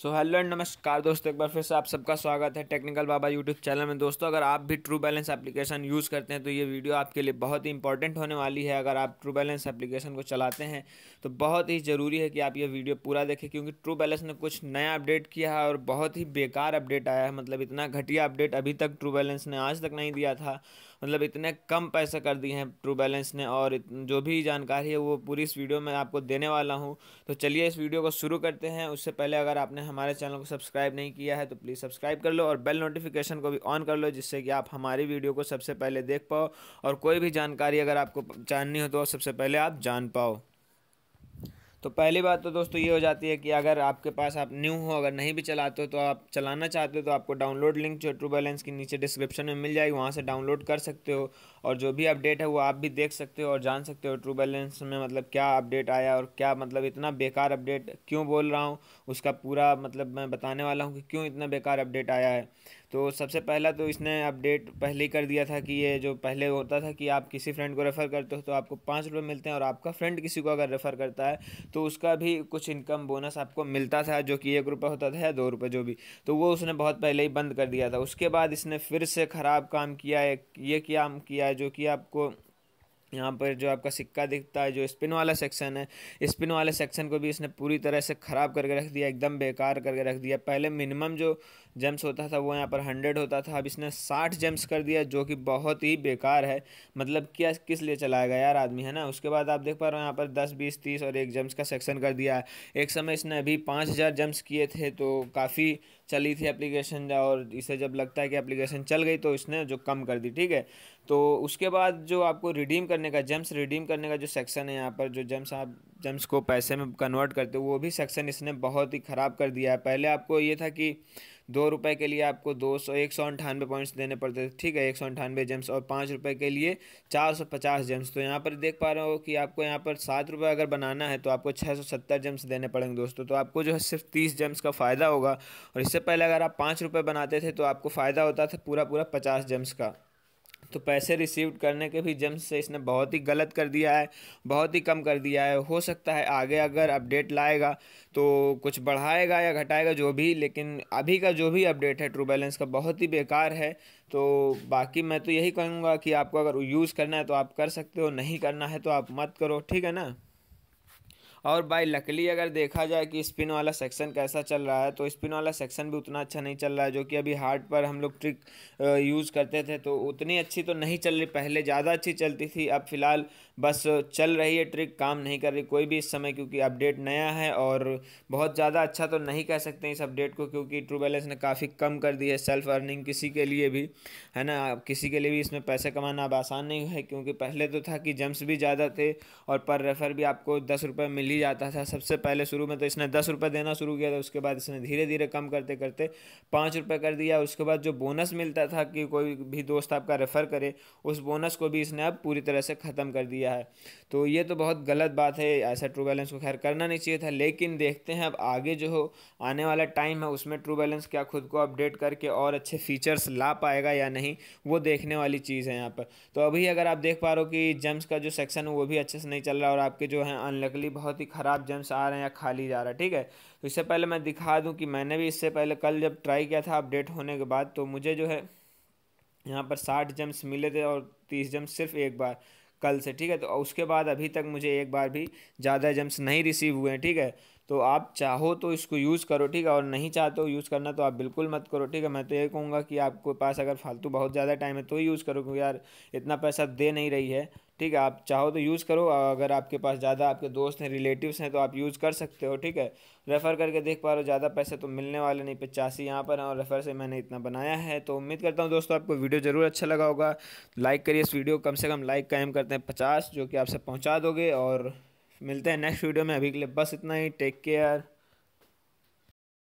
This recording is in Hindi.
सो हेलो एंड नमस्कार दोस्तों एक बार फिर से आप सबका स्वागत है टेक्निकल बाबा यूट्यूब चैनल में दोस्तों अगर आप भी ट्रू बैलेंस एप्लीकेशन यूज़ करते हैं तो ये वीडियो आपके लिए बहुत ही इंपॉर्टेंट होने वाली है अगर आप ट्रू बैलेंस एप्लीकेशन को चलाते हैं तो बहुत ही ज़रूरी है कि आप ये वीडियो पूरा देखें क्योंकि ट्रू बैलेंस ने कुछ नया अपडेट किया है और बहुत ही बेकार अपडेट आया है मतलब इतना घटिया अपडेट अभी तक ट्रू बैलेंस ने आज तक नहीं दिया था मतलब इतने कम पैसे कर दिए हैं ट्रू बैलेंस ने और जो भी जानकारी है वो पूरी इस वीडियो में आपको देने वाला हूँ तो चलिए इस वीडियो को शुरू करते हैं उससे पहले अगर आपने हमारे चैनल को सब्सक्राइब नहीं किया है तो प्लीज़ सब्सक्राइब कर लो और बेल नोटिफिकेशन को भी ऑन कर लो जिससे कि आप हमारी वीडियो को सबसे पहले देख पाओ और कोई भी जानकारी अगर आपको जाननी हो तो सबसे पहले आप जान पाओ तो पहली बात तो दोस्तों ये हो जाती है कि अगर आपके पास आप न्यू हो अगर नहीं भी चलाते हो तो आप चलाना चाहते हो तो आपको डाउनलोड लिंक जो ट्रू बैलेंस की नीचे डिस्क्रिप्शन में मिल जाएगी वहाँ से डाउनलोड कर सकते हो और जो भी अपडेट है वो आप भी देख सकते हो और जान सकते हो ट्रू बैलेंस में मतलब क्या अपडेट आया और क्या मतलब इतना बेकार अपडेट क्यों बोल रहा हूँ उसका पूरा मतलब मैं बताने वाला हूँ कि क्यों इतना बेकार अपडेट आया है तो सबसे पहला तो इसने अपडेट पहले ही कर दिया था कि ये जो पहले होता था कि आप किसी फ्रेंड को रेफ़र करते हो तो आपको पाँच रुपये मिलते हैं और आपका फ्रेंड किसी को अगर रेफ़र करता है तो उसका भी कुछ इनकम बोनस आपको मिलता था जो कि एक रुपये होता था या दो रुपये जो भी तो वो उसने बहुत पहले ही बंद कर दिया था उसके बाद इसने फिर से ख़राब काम किया है ये काम किया है जो कि आपको यहाँ पर जो आपका सिक्का दिखता है जो स्पिन वाला सेक्शन है स्पिन वाले सेक्शन को भी इसने पूरी तरह से ख़राब करके रख दिया एकदम बेकार करके रख दिया पहले मिनिमम जो जेम्स होता था वो यहाँ पर हंड्रेड होता था अब इसने साठ जेम्स कर दिया जो कि बहुत ही बेकार है मतलब क्या किस लिए चलाया गया यार आदमी है ना उसके बाद आप देख पा रहे हो यहाँ पर दस बीस तीस और एक जेम्स का सेक्शन कर दिया है एक समय इसने अभी पाँच हज़ार जेम्स किए थे तो काफ़ी चली थी एप्लीकेशन और इसे जब लगता है कि एप्लीकेशन चल गई तो इसने जो कम कर दी ठीक है तो उसके बाद जो आपको रिडीम करने का जेम्स रिडीम करने का जो सेक्शन है यहाँ पर जो जेम्स आप जेम्स को पैसे में कन्वर्ट करते हो वो भी सेक्शन इसने बहुत ही ख़राब कर दिया है पहले आपको ये था कि दो रुपये के लिए आपको दो सौ एक सौ अंठानवे पॉइंट्स देने पड़ते थे ठीक है एक सौ अंठानवे जेम्स और पाँच रुपये के लिए चार सौ पचास जेम्स तो यहाँ पर देख पा रहे हो कि आपको यहाँ पर सात रुपये अगर बनाना है तो आपको छः सौ सत्तर जेम्स देने पड़ेंगे दोस्तों तो आपको जो है सिर्फ तीस जेम्स का फ़ायदा होगा और इससे पहले अगर आप पाँच रुपये बनाते थे तो आपको फ़ायदा होता था पूरा पूरा पचास जेम्स का तो पैसे रिसीव करने के भी जम्स से इसने बहुत ही गलत कर दिया है बहुत ही कम कर दिया है हो सकता है आगे अगर अपडेट लाएगा तो कुछ बढ़ाएगा या घटाएगा जो भी लेकिन अभी का जो भी अपडेट है ट्रू बैलेंस का बहुत ही बेकार है तो बाकी मैं तो यही कहूँगा कि आपको अगर यूज़ करना है तो आप कर सकते हो नहीं करना है तो आप मत करो ठीक है ना और बाय लकली अगर देखा जाए कि स्पिन वाला सेक्शन कैसा चल रहा है तो स्पिन वाला सेक्शन भी उतना अच्छा नहीं चल रहा है जो कि अभी हार्ट पर हम लोग ट्रिक यूज़ करते थे तो उतनी अच्छी तो नहीं चल रही पहले ज़्यादा अच्छी चलती थी अब फिलहाल बस चल रही है ट्रिक काम नहीं कर रही कोई भी इस समय क्योंकि अपडेट नया है और बहुत ज़्यादा अच्छा तो नहीं कह सकते इस अपडेट को क्योंकि ट्रू बैलेंस ने काफ़ी कम कर दी है सेल्फ अर्निंग किसी के लिए भी है ना किसी के लिए भी इसमें पैसे कमाना अब आसान नहीं है क्योंकि पहले तो था कि जम्प्स भी ज़्यादा थे और पर रेफर भी आपको दस रुपये मिल डेली जाता था सबसे पहले शुरू में तो इसने दस रुपये देना शुरू किया था उसके बाद इसने धीरे धीरे कम करते करते पाँच रुपये कर दिया उसके बाद जो बोनस मिलता था कि कोई भी दोस्त आपका रेफ़र करे उस बोनस को भी इसने अब पूरी तरह से ख़त्म कर दिया है तो ये तो बहुत गलत बात है ऐसा ट्रू बैलेंस को खैर करना नहीं चाहिए था लेकिन देखते हैं अब आगे जो हो आने वाला टाइम है उसमें ट्रू बैलेंस क्या खुद को अपडेट करके और अच्छे फीचर्स ला पाएगा या नहीं वो देखने वाली चीज़ है यहाँ पर तो अभी अगर आप देख पा रहे हो कि जम्स का जो सेक्शन है वो भी अच्छे से नहीं चल रहा और आपके जो है अनलकली बहुत बहुत ही ख़राब जम्स आ रहे हैं या खाली जा रहा है ठीक है तो इससे पहले मैं दिखा दूं कि मैंने भी इससे पहले कल जब ट्राई किया था अपडेट होने के बाद तो मुझे जो है यहाँ पर साठ जम्स मिले थे और तीस जम्स सिर्फ एक बार कल से ठीक है तो उसके बाद अभी तक मुझे एक बार भी ज़्यादा जम्स नहीं रिसीव हुए हैं ठीक है तो आप चाहो तो इसको यूज़ करो ठीक है और नहीं चाहते हो यूज़ करना तो आप बिल्कुल मत करो ठीक है मैं तो ये कहूँगा कि आपके पास अगर फालतू बहुत ज़्यादा टाइम है तो ही यूज़ करो क्योंकि यार इतना पैसा दे नहीं रही है ठीक है आप चाहो तो यूज़ करो अगर आपके पास ज़्यादा आपके दोस्त हैं रिलेटिव्स हैं तो आप यूज़ कर सकते हो ठीक है रेफ़र करके देख पा रहे हो ज़्यादा पैसे तो मिलने वाले नहीं पचासी यहाँ पर हैं और रेफ़र से मैंने इतना बनाया है तो उम्मीद करता हूँ दोस्तों आपको वीडियो ज़रूर अच्छा लगा होगा लाइक करिए इस वीडियो कम से कम लाइक कायम करते हैं पचास जो कि आपसे पहुँचा दोगे और मिलते हैं नेक्स्ट वीडियो में अभी के लिए बस इतना ही टेक केयर